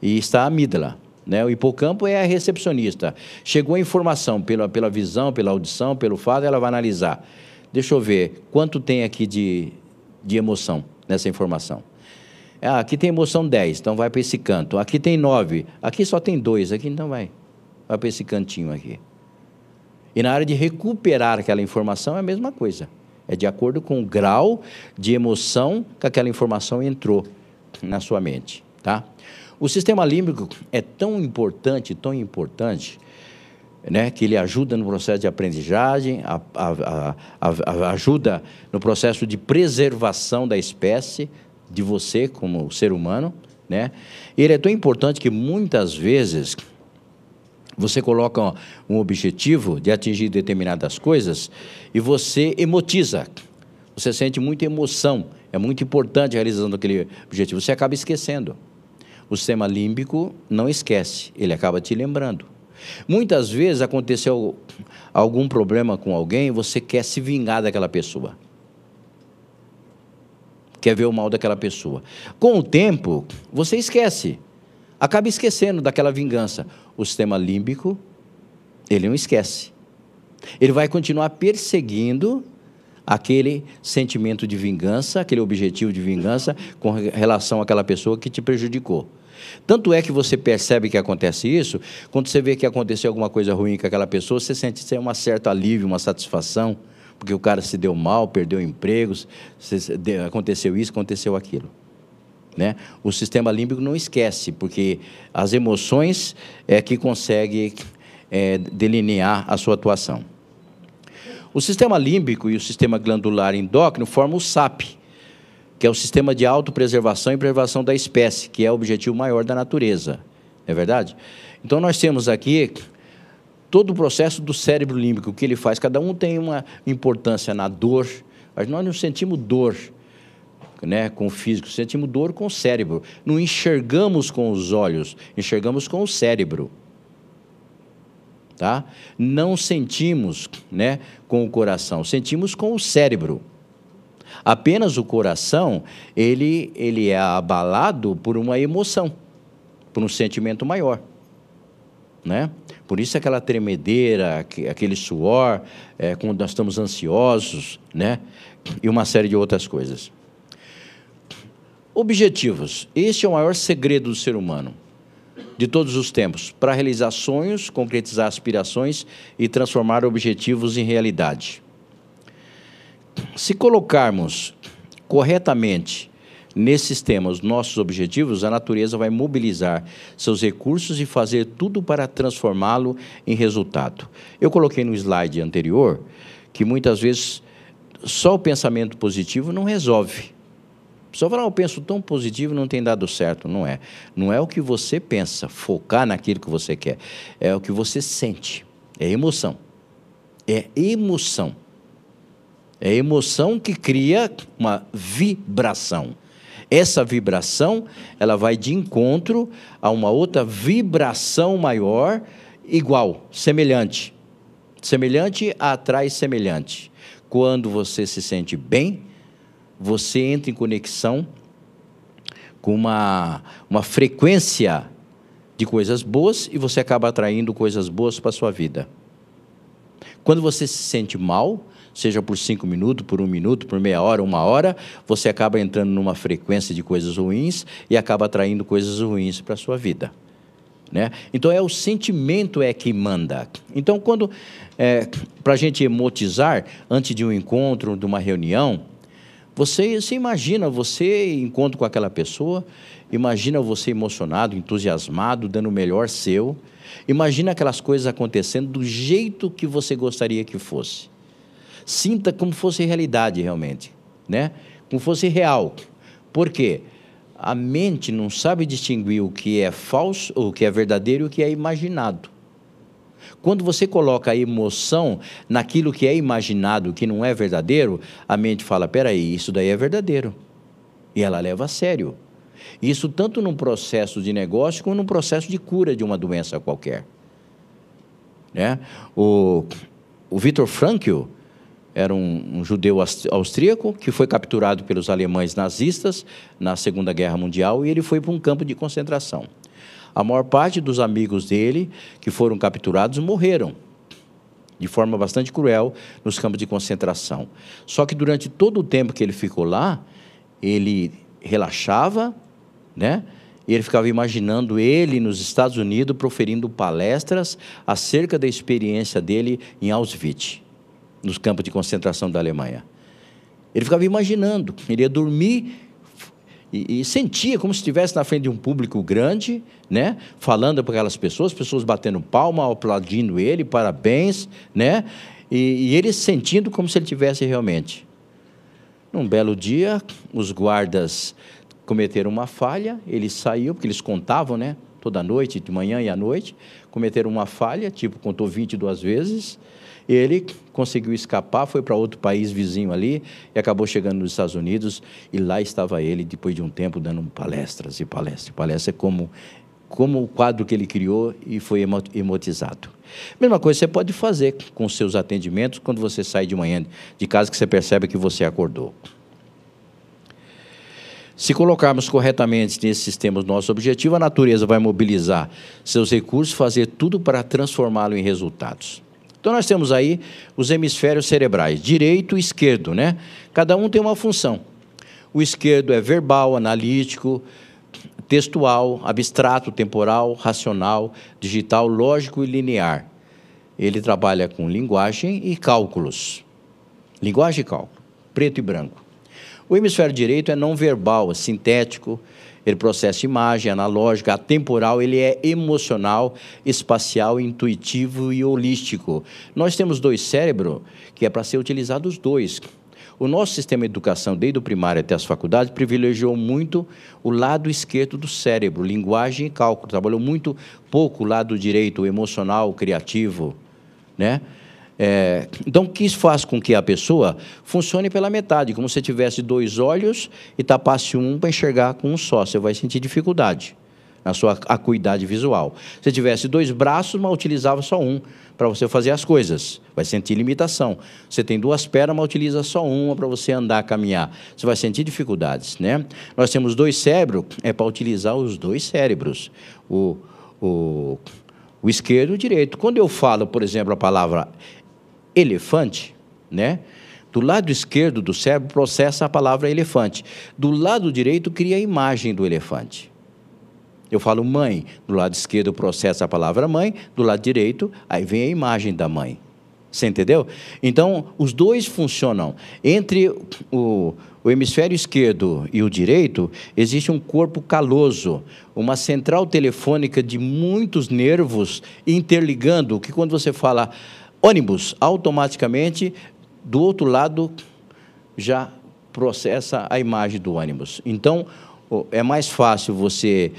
E está a amígdala. Né? O hipocampo é a recepcionista. Chegou a informação pela, pela visão, pela audição, pelo fato, ela vai analisar. Deixa eu ver quanto tem aqui de, de emoção nessa informação. Ah, aqui tem emoção 10, então vai para esse canto. Aqui tem 9, aqui só tem 2, aqui então vai. Vai para esse cantinho aqui. E na área de recuperar aquela informação é a mesma coisa. É de acordo com o grau de emoção que aquela informação entrou na sua mente, tá? O sistema límbico é tão importante, tão importante, né, que ele ajuda no processo de aprendizagem, a, a, a, ajuda no processo de preservação da espécie, de você como ser humano, né? Ele é tão importante que muitas vezes você coloca um objetivo de atingir determinadas coisas e você emotiza. Você sente muita emoção. É muito importante a realização daquele objetivo. Você acaba esquecendo. O sistema límbico não esquece, ele acaba te lembrando. Muitas vezes aconteceu algum problema com alguém, você quer se vingar daquela pessoa quer ver o mal daquela pessoa. Com o tempo, você esquece. Acaba esquecendo daquela vingança. O sistema límbico, ele não esquece. Ele vai continuar perseguindo aquele sentimento de vingança, aquele objetivo de vingança com relação àquela pessoa que te prejudicou. Tanto é que você percebe que acontece isso, quando você vê que aconteceu alguma coisa ruim com aquela pessoa, você sente uma certa alívio, uma satisfação porque o cara se deu mal, perdeu empregos, aconteceu isso, aconteceu aquilo. Né? O sistema límbico não esquece, porque as emoções é que consegue é, delinear a sua atuação. O sistema límbico e o sistema glandular endócrino formam o SAP, que é o sistema de autopreservação e preservação da espécie, que é o objetivo maior da natureza. É verdade? Então nós temos aqui todo o processo do cérebro límbico o que ele faz. Cada um tem uma importância na dor, mas nós não sentimos dor né, com o físico, sentimos dor com o cérebro. Não enxergamos com os olhos, enxergamos com o cérebro. Tá? Não sentimos né, com o coração, sentimos com o cérebro. Apenas o coração, ele, ele é abalado por uma emoção, por um sentimento maior, né? Por isso aquela tremedeira, aquele suor, é, quando nós estamos ansiosos, né? E uma série de outras coisas. Objetivos. Este é o maior segredo do ser humano de todos os tempos para realizar sonhos, concretizar aspirações e transformar objetivos em realidade. Se colocarmos corretamente Nesses temas, nossos objetivos, a natureza vai mobilizar seus recursos e fazer tudo para transformá-lo em resultado. Eu coloquei no slide anterior que muitas vezes só o pensamento positivo não resolve. Só falar, ah, eu penso tão positivo, não tem dado certo. Não é. Não é o que você pensa, focar naquilo que você quer. É o que você sente. É emoção. É emoção. É emoção que cria uma vibração. Essa vibração, ela vai de encontro a uma outra vibração maior, igual, semelhante. Semelhante atrai semelhante. Quando você se sente bem, você entra em conexão com uma, uma frequência de coisas boas e você acaba atraindo coisas boas para a sua vida. Quando você se sente mal, seja por cinco minutos, por um minuto, por meia hora, uma hora, você acaba entrando numa frequência de coisas ruins e acaba atraindo coisas ruins para a sua vida. Né? Então é o sentimento é que manda. Então quando é, para a gente emotizar antes de um encontro, de uma reunião, você se imagina você encontro com aquela pessoa, imagina você emocionado, entusiasmado, dando o melhor seu, imagina aquelas coisas acontecendo do jeito que você gostaria que fosse sinta como fosse realidade realmente, né? Como fosse real. Por quê? A mente não sabe distinguir o que é falso, o que é verdadeiro e o que é imaginado. Quando você coloca a emoção naquilo que é imaginado, que não é verdadeiro, a mente fala: peraí, isso daí é verdadeiro. E ela leva a sério. Isso tanto num processo de negócio como num processo de cura de uma doença qualquer. Né? O, o Vitor Frankl, era um, um, judeu austríaco que foi capturado pelos alemães nazistas na Segunda Guerra Mundial e ele foi para um campo de concentração. A maior parte dos amigos dele que foram capturados morreram de forma bastante cruel nos campos de concentração. Só que durante todo o tempo que ele ficou lá, ele relaxava, né? E ele ficava imaginando ele nos Estados Unidos proferindo palestras acerca da experiência dele em Auschwitz nos campos de concentração da Alemanha. Ele ficava imaginando, ele ia dormir e, e, sentia como se estivesse na frente de um público grande, né? Falando para aquelas pessoas, pessoas batendo palma, aplaudindo ele, parabéns, né? E, e ele sentindo como se ele tivesse realmente. Num belo dia, os guardas cometeram uma falha, ele saiu, porque eles contavam, né? Toda noite, de manhã e à noite, cometeram uma falha, tipo, contou 22 vezes, ele conseguiu escapar, foi para outro país vizinho ali e acabou chegando nos Estados Unidos. E lá estava ele, depois de um tempo, dando palestras e palestras e palestras, como, como o quadro que ele criou e foi emotizado. Mesma coisa você pode fazer com seus atendimentos quando você sai de manhã de casa que você percebe que você acordou. Se colocarmos corretamente nesses o nosso objetivo, a natureza vai mobilizar seus recursos, fazer tudo para transformá-lo em resultados. Então nós temos aí os hemisférios cerebrais, direito e esquerdo, né? Cada um tem uma função. O esquerdo é verbal, analítico, textual, abstrato, temporal, racional, digital, lógico e linear. Ele trabalha com linguagem e cálculos. Linguagem e cálculo, preto e branco. O hemisfério direito é não verbal, é sintético, ele processa imagem, é analógica, é atemporal, ele é emocional, espacial, intuitivo e holístico. Nós temos dois cérebros que é para ser utilizado os dois. O nosso sistema de educação, desde o primário até as faculdades, privilegiou muito o lado esquerdo do cérebro, linguagem e cálculo. Trabalhou muito pouco o lado direito, o emocional, o criativo, né? É, então, que isso faz com que a pessoa funcione pela metade, como se tivesse dois olhos e tapasse um para enxergar com um só. Você vai sentir dificuldade na sua acuidade visual. Se tivesse dois braços, mas utilizava só um para você fazer as coisas, vai sentir limitação. Você tem duas pernas, mas utiliza só uma para você andar, caminhar. Você vai sentir dificuldades, né? Nós temos dois cérebros, é para utilizar os dois cérebros. O, o o esquerdo e o direito. Quando eu falo, por exemplo, a palavra elefante, né? Do lado esquerdo do cérebro processa a palavra elefante. Do lado direito cria a imagem do elefante. Eu falo mãe, do lado esquerdo processa a palavra mãe, do lado direito aí vem a imagem da mãe. Você entendeu? Então, os dois funcionam. Entre o, o hemisfério esquerdo e o direito, existe um corpo caloso, uma central telefônica de muitos nervos interligando, que quando você fala ônibus, automaticamente do outro lado já processa a imagem do ônibus. Então, é mais fácil você,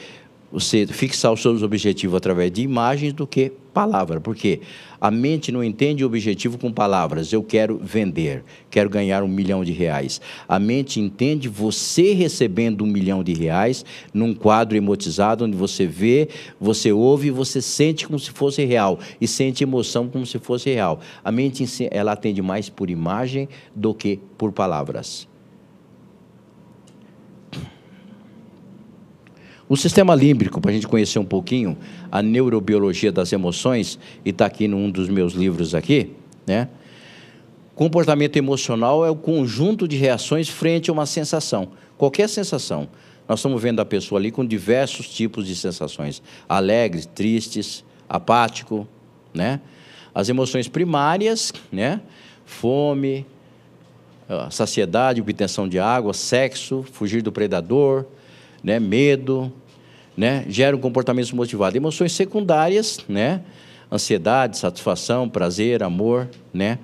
você fixar os seus objetivos através de imagens do que palavra, porque a mente não entende o objetivo com palavras. Eu quero vender, quero ganhar um milhão de reais. A mente entende você recebendo um milhão de reais num quadro emotizado, onde você vê, você ouve e você sente como se fosse real e sente emoção como se fosse real. A mente ela atende mais por imagem do que por palavras. O sistema límbico, para a gente conhecer um pouquinho a neurobiologia das emoções, e está aqui num dos meus livros aqui, né? Comportamento emocional é o conjunto de reações frente a uma sensação, qualquer sensação. Nós estamos vendo a pessoa ali com diversos tipos de sensações, alegres, tristes, apático, né? As emoções primárias, né? Fome, ah, saciedade, obtenção de água, sexo, fugir do predador, né? medo, né? geram comportamentos motivados. Emoções secundárias, né? ansiedade, satisfação, prazer, amor, né?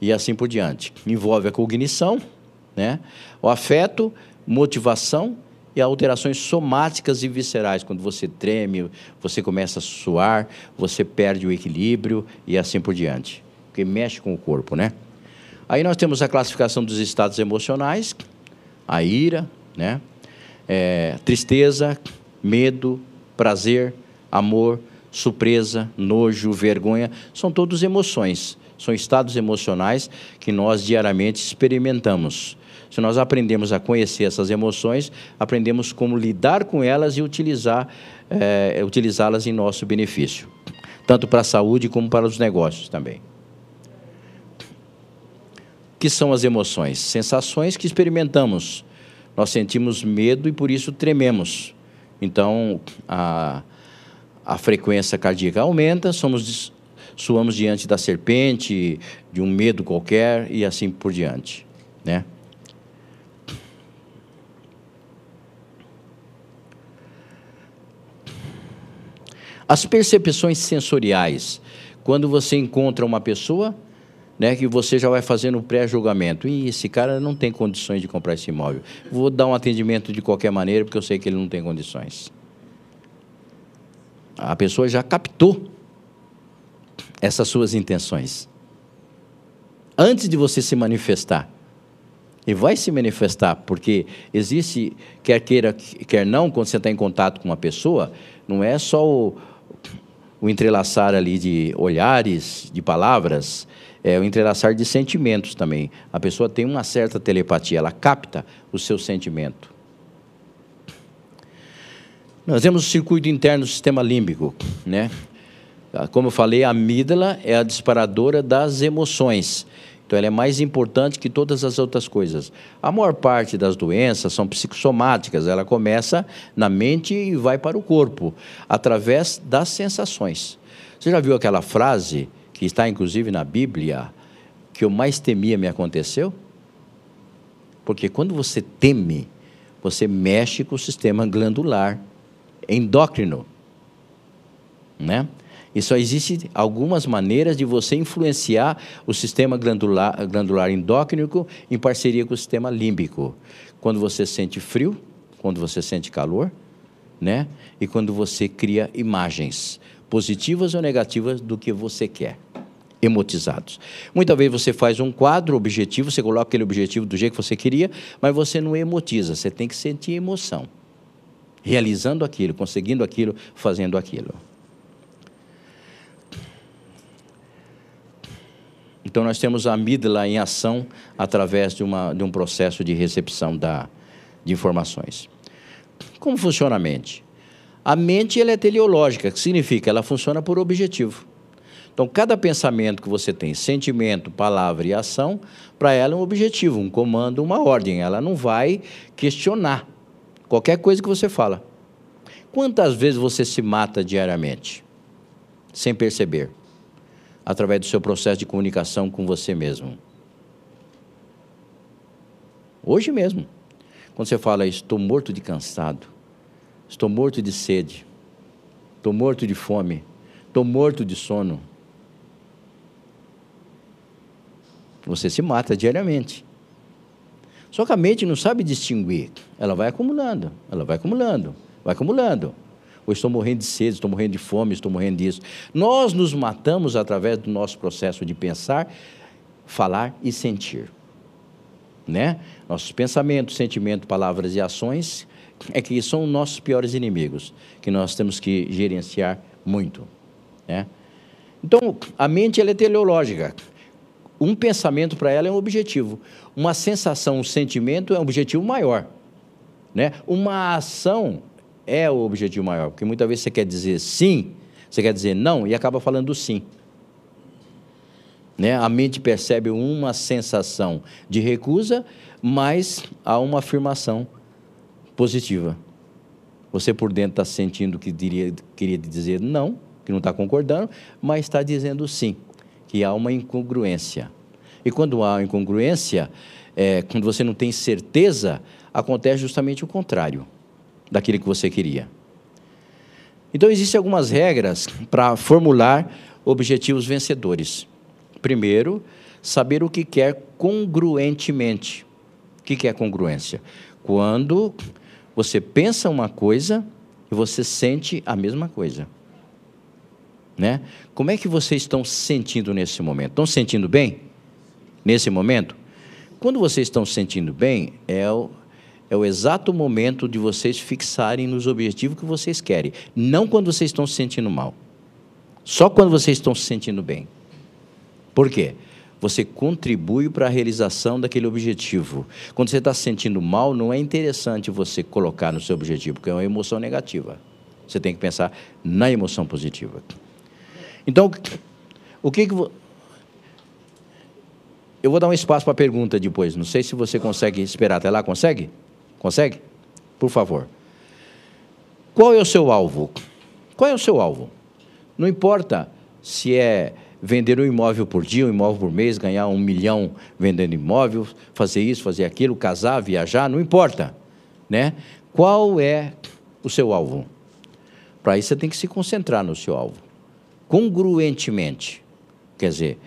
e assim por diante. Envolve a cognição, né? o afeto, motivação e alterações somáticas e viscerais, quando você treme, você começa a suar, você perde o equilíbrio e assim por diante, porque mexe com o corpo, né? Aí nós temos a classificação dos estados emocionais, a ira, né? é, tristeza, medo, prazer, amor, surpresa, nojo, vergonha, são todos emoções, são estados emocionais que nós diariamente experimentamos. Se nós aprendemos a conhecer essas emoções, aprendemos como lidar com elas e utilizar, é, utilizá-las em nosso benefício, tanto para a saúde como para os negócios também. O que são as emoções? Sensações que experimentamos nós sentimos medo e por isso trememos. Então, a, a frequência cardíaca aumenta, somos, suamos diante da serpente, de um medo qualquer e assim por diante, né? As percepções sensoriais. Quando você encontra uma pessoa, né, que você já vai fazendo o pré-julgamento. E esse cara não tem condições de comprar esse imóvel. Vou dar um atendimento de qualquer maneira, porque eu sei que ele não tem condições. A pessoa já captou essas suas intenções. Antes de você se manifestar. E vai se manifestar, porque existe, quer queira, quer não, quando você está em contato com uma pessoa, não é só o, o entrelaçar ali de olhares, de palavras, é o entrelaçar de sentimentos também. A pessoa tem uma certa telepatia, ela capta o seu sentimento. Nós temos o circuito interno do sistema límbico, né? Ah, como eu falei, a amígdala é a disparadora das emoções. Então, ela é mais importante que todas as outras coisas. A maior parte das doenças são psicossomáticas. Ela começa na mente e vai para o corpo, através das sensações. Você já viu aquela frase que está inclusive na Bíblia, que eu mais temia me aconteceu? Porque quando você teme, você mexe com o sistema glandular, endócrino, né? E só existem algumas maneiras de você influenciar o sistema glandular, glandular endócrino em parceria com o sistema límbico. Quando você sente frio, quando você sente calor, né? E quando você cria imagens positivas ou negativas do que você quer. Emotizados. Muitas vezes você faz um quadro objetivo, você coloca aquele objetivo do jeito que você queria, mas você não emotiza, você tem que sentir emoção. Realizando aquilo, conseguindo aquilo, fazendo aquilo. Então, nós temos a amígdala em ação através de, uma, de um processo de recepção da, de informações. Como funciona a mente? A mente ela é teleológica, que significa ela funciona por objetivo. Então, cada pensamento que você tem, sentimento, palavra e ação, para ela é um objetivo, um comando, uma ordem. Ela não vai questionar qualquer coisa que você fala. Quantas vezes você se mata diariamente, sem perceber, através do seu processo de comunicação com você mesmo? Hoje mesmo, quando você fala, estou morto de cansado, Estou morto de sede. Estou morto de fome. Estou morto de sono. Você se mata diariamente. Só que a mente não sabe distinguir. Ela vai acumulando, ela vai acumulando, vai acumulando. Ou estou morrendo de sede, estou morrendo de fome, estou morrendo disso. Nós nos matamos através do nosso processo de pensar, falar e sentir. Né? Nossos pensamentos, sentimentos, palavras e ações é que são nossos piores inimigos, que nós temos que gerenciar muito. Né? Então, a mente ela é teleológica. Um pensamento para ela é um objetivo. Uma sensação, um sentimento é um objetivo maior. Né? Uma ação é o objetivo maior, porque muitas vezes você quer dizer sim, você quer dizer não e acaba falando sim. Né? A mente percebe uma sensação de recusa, mas há uma afirmação positiva. Você por dentro está sentindo que diria, queria dizer não, que não está concordando, mas está dizendo sim, que há uma incongruência. E quando há incongruência, é, quando você não tem certeza, acontece justamente o contrário daquilo que você queria. Então, existem algumas regras para formular objetivos vencedores. Primeiro, saber o que quer congruentemente. O que é congruência? Quando você pensa uma coisa e você sente a mesma coisa. Né? Como é que vocês estão sentindo nesse momento? Estão sentindo bem? Nesse momento? Quando vocês estão sentindo bem, é o, é o exato momento de vocês fixarem nos objetivos que vocês querem. Não quando vocês estão se sentindo mal. Só quando vocês estão se sentindo bem. Por quê? Você contribui para a realização daquele objetivo. Quando você está se sentindo mal, não é interessante você colocar no seu objetivo, porque é uma emoção negativa. Você tem que pensar na emoção positiva. Então, o que que eu vou dar um espaço para pergunta depois. Não sei se você consegue esperar até lá. Consegue? Consegue? Por favor. Qual é o seu alvo? Qual é o seu alvo? Não importa se é vender um imóvel por dia, um imóvel por mês, ganhar um milhão vendendo imóvel, fazer isso, fazer aquilo, casar, viajar, não importa. Né? Qual é o seu alvo? Para isso você tem que se concentrar no seu alvo. Congruentemente. Quer dizer,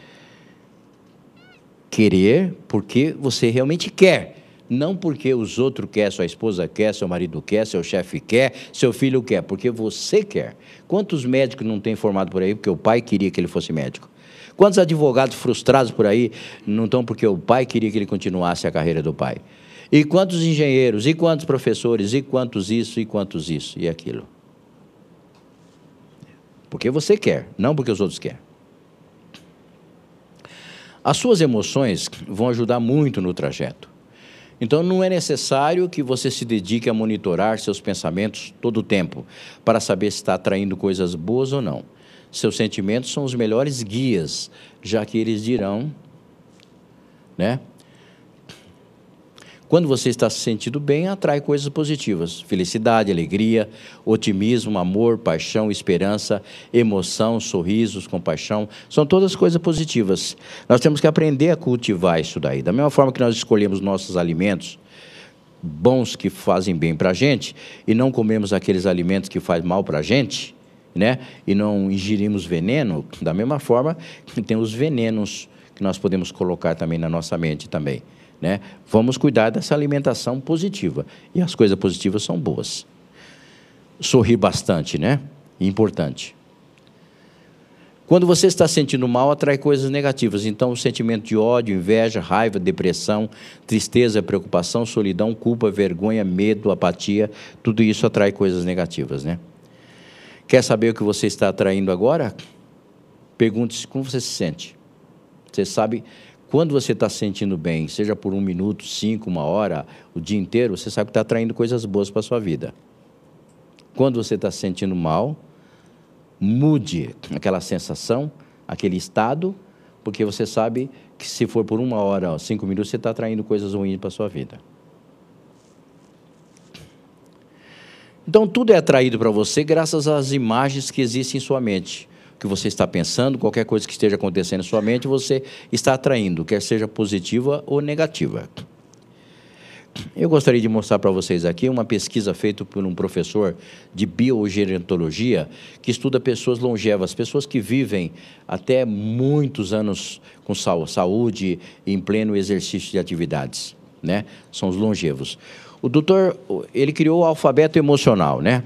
querer porque você realmente quer. Não porque os outros querem, sua esposa quer, seu marido quer, seu chefe quer, seu filho quer, porque você quer. Quantos médicos não têm formado por aí porque o pai queria que ele fosse médico? Quantos advogados frustrados por aí não estão porque o pai queria que ele continuasse a carreira do pai? E quantos engenheiros, e quantos professores, e quantos isso, e quantos isso, e aquilo? Porque você quer, não porque os outros querem. As suas emoções vão ajudar muito no trajeto. Então, não é necessário que você se dedique a monitorar seus pensamentos todo o tempo para saber se está atraindo coisas boas ou não. Seus sentimentos são os melhores guias, já que eles dirão né, quando você está se sentindo bem, atrai coisas positivas: felicidade, alegria, otimismo, amor, paixão, esperança, emoção, sorrisos, compaixão. São todas coisas positivas. Nós temos que aprender a cultivar isso daí. Da mesma forma que nós escolhemos nossos alimentos bons que fazem bem para a gente e não comemos aqueles alimentos que fazem mal para a gente, né? E não ingerimos veneno. Da mesma forma, tem os venenos que nós podemos colocar também na nossa mente também. Né? Vamos cuidar dessa alimentação positiva. E as coisas positivas são boas. Sorrir bastante, né? Importante. Quando você está sentindo mal, atrai coisas negativas. Então, o sentimento de ódio, inveja, raiva, depressão, tristeza, preocupação, solidão, culpa, vergonha, medo, apatia, tudo isso atrai coisas negativas, né? Quer saber o que você está atraindo agora? Pergunte-se como você se sente. Você sabe quando você está se sentindo bem, seja por um minuto, cinco, uma hora, o dia inteiro, você sabe que está atraindo coisas boas para a sua vida. Quando você está se sentindo mal, mude aquela sensação, aquele estado, porque você sabe que se for por uma hora, cinco minutos, você está atraindo coisas ruins para a sua vida. Então, tudo é atraído para você graças às imagens que existem em sua mente que você está pensando, qualquer coisa que esteja acontecendo em sua mente, você está atraindo, quer seja positiva ou negativa. Eu gostaria de mostrar para vocês aqui uma pesquisa feita por um professor de biogerontologia que estuda pessoas longevas, pessoas que vivem até muitos anos com saúde em pleno exercício de atividades, né? São os longevos. O doutor, ele criou o alfabeto emocional, né?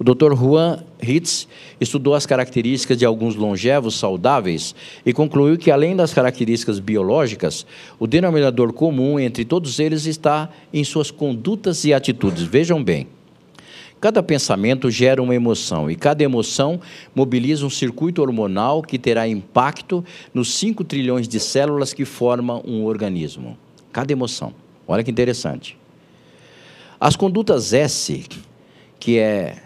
O doutor Juan Hitz estudou as características de alguns longevos saudáveis e concluiu que, além das características biológicas, o denominador comum entre todos eles está em suas condutas e atitudes. Vejam bem. Cada pensamento gera uma emoção e cada emoção mobiliza um circuito hormonal que terá impacto nos 5 trilhões de células que formam um organismo. Cada emoção. Olha que interessante. As condutas S, que é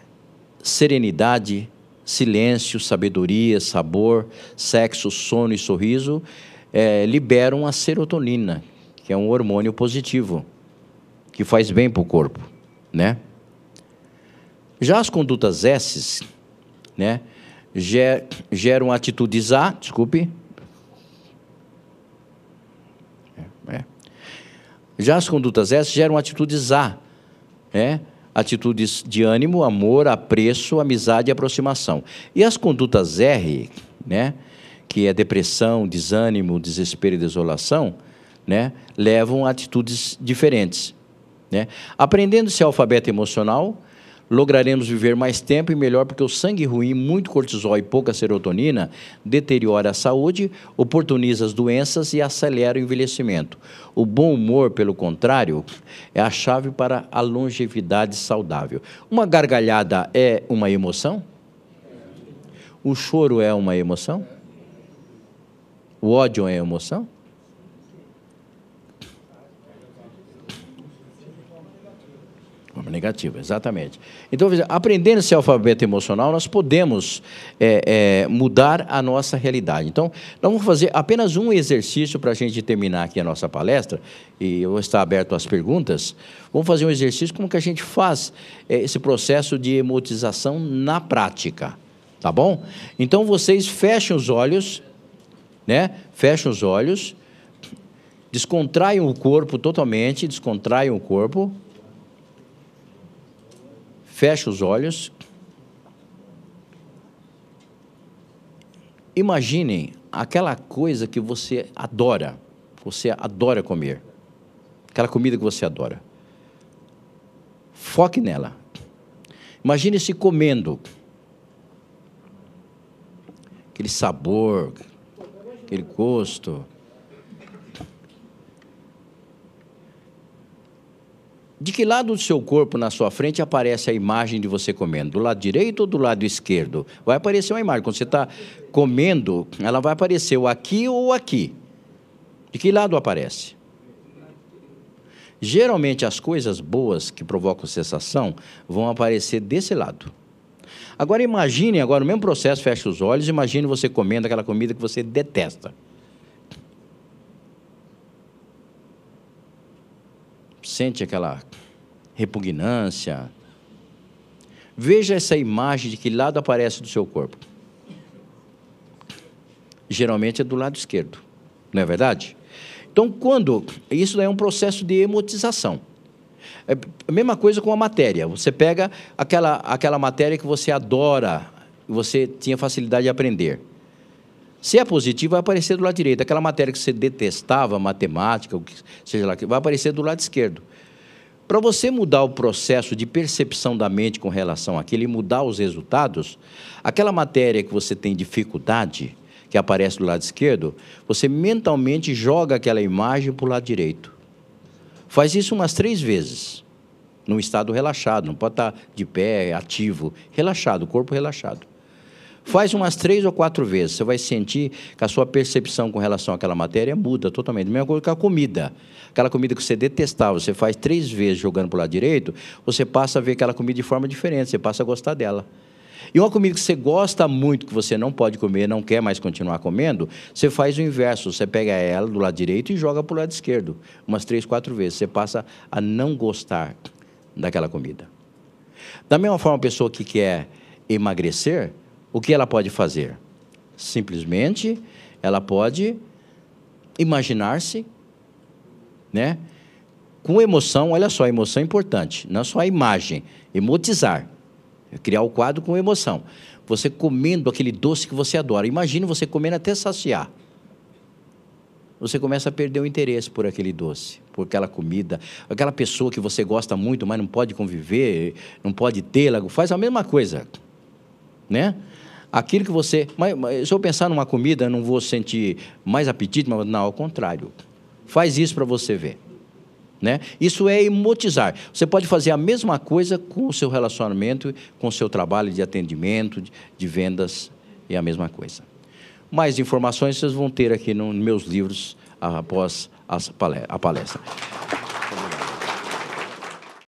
serenidade, silêncio, sabedoria, sabor, sexo, sono e sorriso, é, liberam a serotonina, que é um hormônio positivo, que faz bem para o corpo, né? Já as condutas S, né, ger, geram atitudes A, desculpe. É, é. Já as condutas S geram atitudes A, né? atitudes de ânimo, amor, apreço, amizade e aproximação. E as condutas R, né? que é depressão, desânimo, desespero e desolação, né? levam a atitudes diferentes. Né? Aprendendo se alfabeto emocional, lograremos viver mais tempo e melhor porque o sangue ruim, muito cortisol e pouca serotonina deteriora a saúde, oportuniza as doenças e acelera o envelhecimento. O bom humor, pelo contrário, é a chave para a longevidade saudável. Uma gargalhada é uma emoção? O choro é uma emoção? O ódio é emoção? negativo, exatamente. Então, aprendendo esse alfabeto emocional, nós podemos é, é, mudar a nossa realidade. Então, nós vamos fazer apenas um exercício para a gente terminar aqui a nossa palestra, e eu vou estar aberto às perguntas. Vamos fazer um exercício como que a gente faz é, esse processo de emotização na prática, tá bom? Então, vocês fechem os olhos, né? Fechem os olhos descontraem o corpo totalmente, descontraem o corpo, Feche os olhos. Imaginem aquela coisa que você adora. Você adora comer. Aquela comida que você adora. Foque nela. Imagine-se comendo. Aquele sabor, aquele gosto. De que lado do seu corpo, na sua frente, aparece a imagem de você comendo? Do lado direito ou do lado esquerdo? Vai aparecer uma imagem. Quando você está comendo, ela vai aparecer ou aqui ou aqui. De que lado aparece? Geralmente, as coisas boas que provocam sensação vão aparecer desse lado. Agora, imagine, agora, o mesmo processo, fecha os olhos, imagine você comendo aquela comida que você detesta. sente aquela repugnância. Veja essa imagem de que lado aparece do seu corpo. Geralmente é do lado esquerdo, não é verdade? Então, quando. Isso é um processo de emotização. É a mesma coisa com a matéria. Você pega aquela, aquela matéria que você adora, você tinha facilidade de aprender. Se é positivo, vai aparecer do lado direito. Aquela matéria que você detestava, matemática, o que seja lá, vai aparecer do lado esquerdo. Para você mudar o processo de percepção da mente com relação àquele e mudar os resultados, aquela matéria que você tem dificuldade, que aparece do lado esquerdo, você mentalmente joga aquela imagem para o lado direito. Faz isso umas três vezes, num estado relaxado, não pode estar tá de pé, ativo, relaxado, corpo relaxado. Faz umas três ou quatro vezes. Você vai sentir que a sua percepção com relação àquela matéria muda totalmente. A mesma coisa com a comida. Aquela comida que você detestava, você faz três vezes jogando para o lado direito, você passa a ver aquela comida de forma diferente, você passa a gostar dela. E uma comida que você gosta muito, que você não pode comer, não quer mais continuar comendo, você faz o inverso. Você pega ela do lado direito e joga para o lado esquerdo. Umas três, quatro vezes. Você passa a não gostar daquela comida. Da mesma forma, uma pessoa que quer emagrecer, o que ela pode fazer? Simplesmente, ela pode imaginar-se, né? Com emoção, olha só, emoção é importante, não é só a imagem, emotizar, é criar o quadro com emoção. Você comendo aquele doce que você adora, imagine você comendo até saciar. Você começa a perder o interesse por aquele doce, por aquela comida, aquela pessoa que você gosta muito, mas não pode conviver, não pode tê-la, faz a mesma coisa, né? aquilo que você. Mas, mas, se eu pensar numa comida, não vou sentir mais apetite, mas não, ao contrário. Faz isso para você ver. Né? Isso é emotizar. Você pode fazer a mesma coisa com o seu relacionamento, com o seu trabalho de atendimento, de, de vendas, é a mesma coisa. Mais informações vocês vão ter aqui nos meus livros após a palestra.